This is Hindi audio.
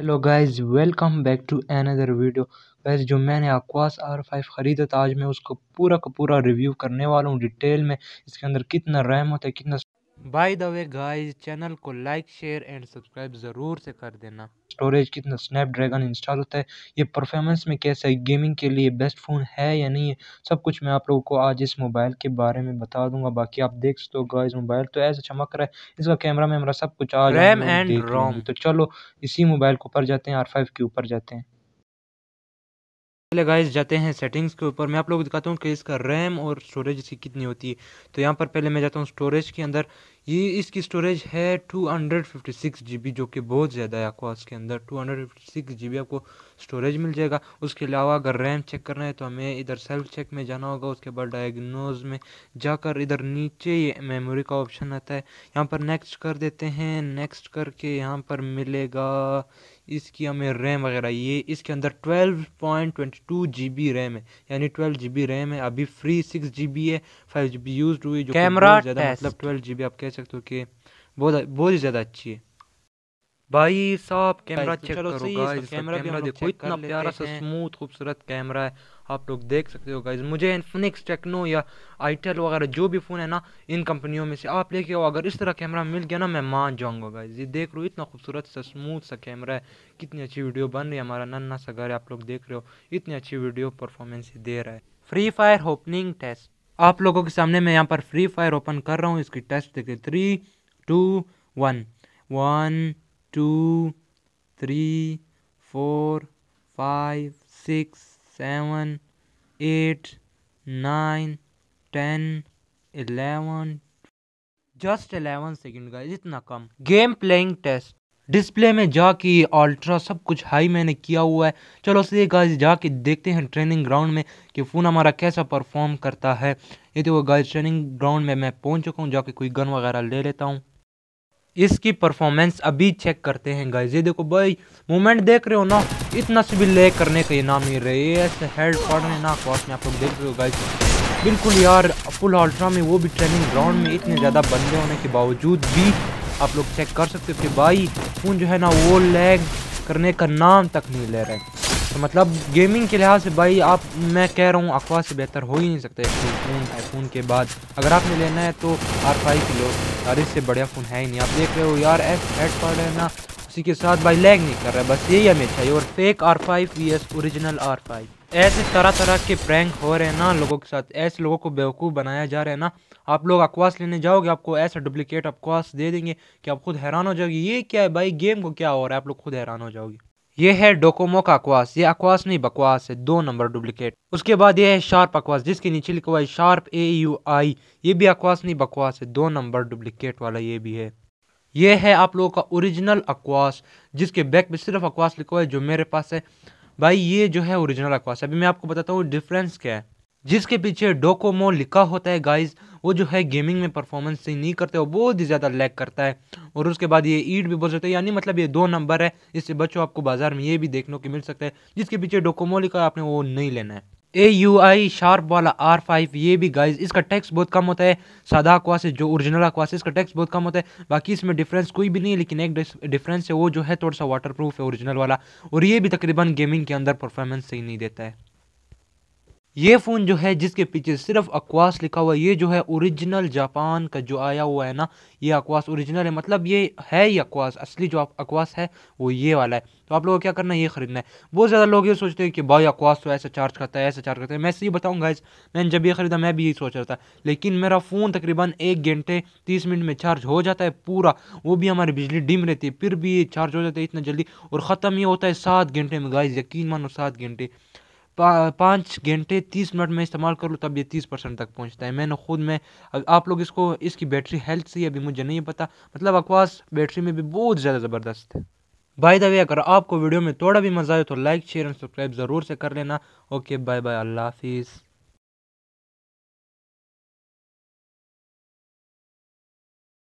hello guys welcome back to another video guys जो मैंने अक्वास आर फाइव ख़रीदा था आज मैं उसको पूरा का पूरा रिव्यू करने वाला हूँ डिटेल में इसके अंदर कितना रैम होता है कितना by the way guys channel को लाइक शेयर एंड सब्सक्राइब ज़रूर से कर देना स्टोरेज कितना स्नैपड्रैगन इंस्टॉल होता है ये परफॉर्मेंस में कैसा है गेमिंग के लिए बेस्ट फ़ोन है या नहीं है सब कुछ मैं आप लोगों को आज इस मोबाइल के बारे में बता दूंगा बाकी आप देख सकते हो गाइस मोबाइल तो ऐसा चमक रहा है इसका कैमरा वैमरा सब कुछ आ रैम एंड रोम तो चलो इसी मोबाइल के ऊपर जाते हैं आर फाइव के ऊपर जाते हैं पहले गाइस जाते हैं सेटिंग्स के ऊपर मैं आप लोग दिखाता हूँ कि इसका रैम और स्टोरेज इसकी कितनी होती है तो यहाँ पर पहले मैं जाता हूँ स्टोरेज के अंदर ये इसकी स्टोरेज है two hundred fifty six G B जो कि बहुत ज़्यादा है आपको इसके अंदर two hundred fifty six G B आपको स्टोरेज मिल जाएगा उसके अलावा अगर रैम चेक करना है तो हमें इधर सेल्फ चेक में जाना होगा उसके बाद डायग्नोज में जाकर इधर नीचे ये मेमोरी का ऑप्शन आता है यहाँ पर नेक्स्ट कर देते हैं नेक्स्ट करके यहाँ पर मिलेगा इसकी हमें रैम वगैरह ये इसके अंदर twelve point twenty two G B RAM है यानी ट्वेल्व जी बी रैम है अभी फ्री सिक्स जी बी है फाइव जी बी यूज हुई जो कैमरा ज़्यादा मतलब जी बी आप कह सकते सकते हो कि बहुत बहुत ही ज़्यादा अच्छी है भाई साहब तो कैमरा चेक करो गाइस कैमरा भी देखो इतना प्यारा सा स्मूथ खूबसूरत कैमरा है आप लोग देख सकते हो गाइस मुझे इन्फिनिक्स टेक्नो या आईटेल वगैरह जो भी फ़ोन है ना इन कंपनियों में से आप लेके आओ अगर इस तरह कैमरा मिल गया ना मैं मान जाऊंगा गाइस ये देख रहे हो इतना खूबसूरत सा स्मूथ सा कैमरा है कितनी अच्छी वीडियो बन रही है हमारा नन्ना सा घर आप लोग देख रहे हो इतनी अच्छी वीडियो परफॉर्मेंस दे रहा है फ्री फायर ओपनिंग टेस्ट आप लोगों के सामने मैं यहाँ पर फ्री फायर ओपन कर रहा हूँ इसकी टेस्ट देखिए three two one one two three four five six seven eight nine ten eleven just eleven second का इतना कम गेम प्लेइंग टेस्ट डिस्प्ले में जाके अल्ट्रा सब कुछ हाई मैंने किया हुआ है चलो सीधे गाइस जाके देखते हैं ट्रेनिंग ग्राउंड में कि फ़ोन हमारा कैसा परफॉर्म करता है ये तो वो गाइस ट्रेनिंग ग्राउंड में मैं पहुंच चुका हूँ जाके कोई गन वगैरह ले लेता हूँ इसकी परफॉर्मेंस अभी चेक करते हैं गाइस ये देखो भाई मोमेंट देख रहे हो ना इतना से भी ले करने का ये नाम ही रहे ऐसे हेड पड़ने ना कॉस्ट में आप लोग देख रहे हो गाइस बिल्कुल यार फुल अल्ट्रा में वो भी ट्रेनिंग ग्राउंड में इतने ज़्यादा बंदे होने के बावजूद भी आप लोग चेक कर सकते हो कि भाई हेडफोन जो है ना वो लैग करने का नाम तक नहीं ले रहे तो मतलब गेमिंग के लिहाज से भाई आप मैं कह रहा हूँ अखवा से बेहतर हो ही नहीं सकते फ़ोन तो आईफोन के बाद अगर आपने लेना है तो आर फाइव किलो यार इससे बढ़िया फ़ोन है ही नहीं आप देख रहे हो यार एस पड़ है ना उसी के साथ भाई लैग नहीं कर रहा बस यही हमें चाहिए और fake R five V S original ऐसे तरह तरह के प्रैंक हो रहे हैं ना लोगों के साथ ऐसे लोगों को बेवकूफ़ बनाया जा रहा है ना आप लोग अकवास लेने जाओगे आपको ऐसा डुप्लीकेट अकवास दे देंगे कि आप खुद हैरान हो जाओगे ये क्या है भाई गेम को क्या हो रहा है आप लोग खुद हैरान हो जाओगे ये है डोकोमो का अकवास ये अकवास नहीं बकवास है दो नंबर डुप्लीकेट उसके बाद ये है शार्प अकवास जिसके नीचे लिखा हुआ है शार्प ए यू आई ये भी अकवास नहीं बकवास है दो नंबर डुप्लीकेट वाला ये भी है ये है आप लोगों का ओरिजिनल अकवास जिसके बैक पे सिर्फ अकवास लिखा हुआ है जो मेरे पास है भाई ये जो है ओरिजिनल अकवास अभी मैं आपको बताता हूँ डिफरेंस क्या है जिसके पीछे डोकोमो लिखा होता है गाइज वो जो है गेमिंग में परफॉर्मेंस सही नहीं करते और बहुत ही ज़्यादा लैग करता है और उसके बाद ये ईड भी बोल सकते हैं यानी मतलब ये दो नंबर है इससे बच्चों आपको बाजार में ये भी देखने को मिल सकता है जिसके पीछे डोकोमो लिखा आपने वो नहीं लेना है ए यू आई शार्प वाला आर फाइव ये भी गाइज इसका टैक्स बहुत कम होता है सादा अकवा से जो ओरिजिनल अकवा से इसका टैक्स बहुत कम होता है बाकी इसमें डिफरेंस कोई भी नहीं है लेकिन एक डिफरेंस है वो जो है थोड़ा सा वाटर प्रूफ है ओरिजिनल वाला और ये भी तकरीबन गेमिंग के अंदर परफॉर्मेंस सही नहीं देता है ये फ़ोन जो है जिसके पीछे सिर्फ अकवास लिखा हुआ है ये जो है ओरिजिनल जापान का जो आया हुआ है ना ये अकवास ओरिजिनल है मतलब ये है ही अकवास असली जो आप अकवास है वो ये वाला है तो आप लोगों क्या करना है ये ख़रीदना है बहुत ज़्यादा लोग ये सोचते हैं कि भाई अकवास तो ऐसा चार्ज करता है ऐसा चार्ज करता है मैं सही बताऊँगा इस मैंने जब ये ख़रीदा मैं भी यही सोच रहा था लेकिन मेरा फ़ोन तकरीबन एक घंटे तीस मिनट में चार्ज हो जाता है पूरा वो भी हमारी बिजली डिम रहती है फिर भी ये चार्ज हो जाता है इतना जल्दी और ख़त्म ये होता है सात घंटे में गाइज यकीन मानो सात घंटे पा, पाँच घंटे तीस मिनट में इस्तेमाल कर लूँ तब ये तीस परसेंट तक पहुँचता है मैंने खुद में आप लोग इसको इसकी बैटरी हेल्थ से अभी मुझे नहीं पता मतलब अकवास बैटरी में भी बहुत ज़्यादा ज़बरदस्त है बाय द वे अगर आपको वीडियो में थोड़ा भी मज़ा आए तो लाइक शेयर एंड सब्सक्राइब ज़रूर से कर लेना ओके बाय बाय अल्लाह हाफिज़